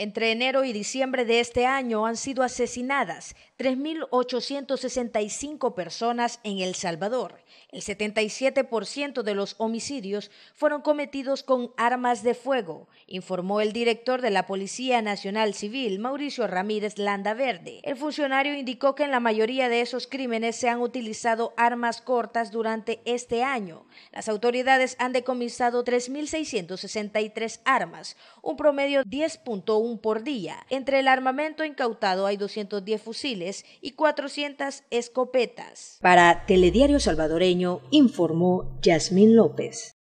Entre enero y diciembre de este año han sido asesinadas 3.865 personas en El Salvador. El 77% de los homicidios fueron cometidos con armas de fuego, informó el director de la Policía Nacional Civil, Mauricio Ramírez Landaverde. El funcionario indicó que en la mayoría de esos crímenes se han utilizado armas cortas durante este año. Las autoridades han decomisado 3.663 armas, un promedio 10.1 por día. Entre el armamento incautado hay 210 fusiles y 400 escopetas. Para Telediario Salvadoreño informó Yasmín López.